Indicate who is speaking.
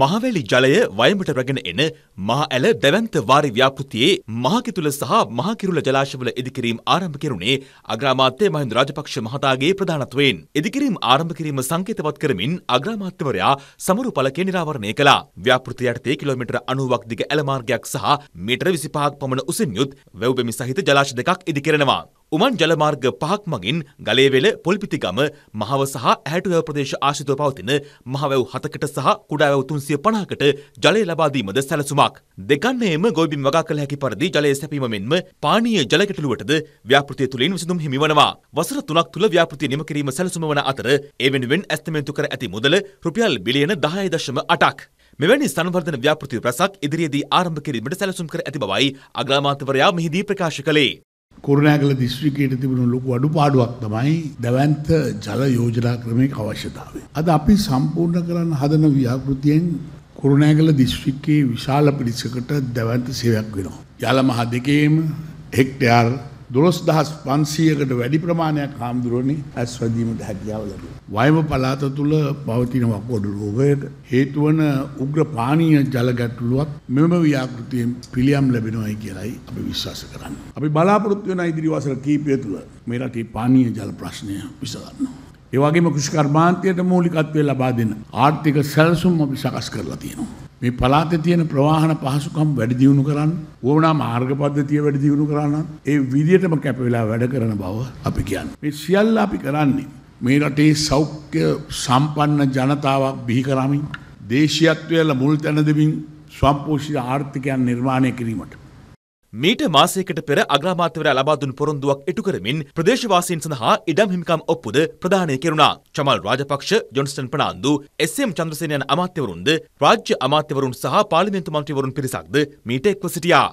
Speaker 1: මහවැලි ජලය වයඹට රැගෙන එන මහ ඇල දැවැන්ත වාරි ව්‍යාපෘතියේ මහකිතුල සහ මහකිරුල ජලාශවල ඉදිකිරීම් ආරම්භ කෙරුණේ අග්‍රාමාත්‍ය මහින්ද රාජපක්ෂ මහතාගේ ප්‍රධානත්වයෙන්. ඉදිකිරීම් ආරම්භ කිරීම සංකේතවත් කරමින් අග්‍රාමාත්‍යවරයා සමරු පලකේ නිරාවරණය කළා. ව්‍යාපෘති යටතේ කිලෝමීටර 90ක් දිග ඇල මාර්ගයක් සහ මීටර 25ක් පමණ උසින් යුත් වැව්බෙමි සහිත ජලාශ දෙකක් ඉදිකරනවා. උමන් ජලමාර්ග පහක් මගින් ගලේවෙල පොල්පිතිගම මහව සහ ඇහැටුවැව ප්‍රදේශ ආශිතව පවතින මහවැව් හතකට සහ කුඩාවැව් තුන්සිය පනාකට ජලය ලබාදීමද සැලසුමක්. දෙකන්නේම ගොබින් වගා කළ හැකි පරදි ජලය සැපීම මෙන්ම පානීය ජලකටලුවටද ව්‍යාපෘතිය තුළින් විසඳුම් හිමිවනවා. වසර තුනක් තුළ ව්‍යාපෘතිය නිම කිරීම සැලසුම වන අතර ඒ වෙනුවෙන් ඇස්තමේන්තු කර ඇති මුදල රුපියල් බිලියන දහය දශම අටක්. මෙවැනි සංවර්ධන ව්‍යාපෘති රැසක් ඉදිරියේදී ආරම්භ කිරීමට සැලසුම් කර ඇති බවයි අග්‍රාමාත්‍යවරයා මෙහිදී ප්‍රකාශ කළේ.
Speaker 2: කුරුණෑගල දිස්ත්‍රිකයට තිබුණු ලොකු අඩුපාඩුවක් තමයි දැවන්ත ජල යෝජනා ක්‍රමයක අවශ්‍යතාවය. අද අපි සම්පූර්ණ කරන්න හදන ව්‍යාපෘතියෙන් කුරුණෑගල දිස්ත්‍රික්කයේ විශාල පිරිසකට දැවන්ත සේවයක් වෙනවා. යාල මහ දෙකේම හෙක්ටයාර් දොළොස් දහස් පන්සියකට වැඩි ප්‍රමාණයක් හාමුදුරුවනි ඇස්වැදීමට හැකියාව ලැබේ. වයම පලාත තුළ පවතින වකොඩු රෝගයට හේතුවන උග්‍ර පානීය ජල ගැටලුවක් මෙම ව්‍යාපෘතියෙන් පිළියම් ලැබෙනවායි කියලයි අපි විශ්වාස කරන්න. අපි බලාපොරොත්තු වෙන ඉදිරි වසර කීපය තුළ මේ රටේ පානීය ජල ප්‍රශ්නය විසඳන්නවා. ඒ වගේම කෘෂිකර්මාන්තයට මූලිකත්වය ලබා දෙන ආර්ථික සැලසුම් අපි සකස් කරලා තියෙනවා. මේ පලාතේ තියෙන ප්‍රවාහන පහසුකම් වැඩි දියුණු කරන්න ඕනා මාර්ග පද්ධතිය වැඩි දියුණු කරන්න ඒ විදිහටම කැප වෙලා වැඩ කරන බව අපි කියන්නේ. මේ සියල්ල අපි කරන්නේ මේ රටේ සෞඛ්‍ය සම්පන්න ජනතාවක් බිහි කරමින් දේශීයත්වයට මුල් තැන දෙමින් ස්වම්පෝෂිත ආර්ථිකයන් නිර්මාණය කිරීමට
Speaker 1: මීට මාසයකට පෙර අග්‍රාමාත්‍යවරයා ලබා දුන් පොරොන්දුවක් ඉටු කරමින් ප්‍රදේශවාසීන් සඳහා ඉඩම් හිමිකම් ඔප්පුද ප්‍රදානය කෙරුණා. චමල් රාජපක්ෂ, ජොන්ස්ටන් ප්‍රනාන්දු, එස්.එම්. චන්ද්‍රසේන යන අමාත්‍යවරුන්ද, රාජ්‍ය අමාත්‍යවරුන් සහ පාර්ලිමේන්තු මන්ත්‍රීවරුන් පිරිසක්ද මීට එක්ව සිටියා.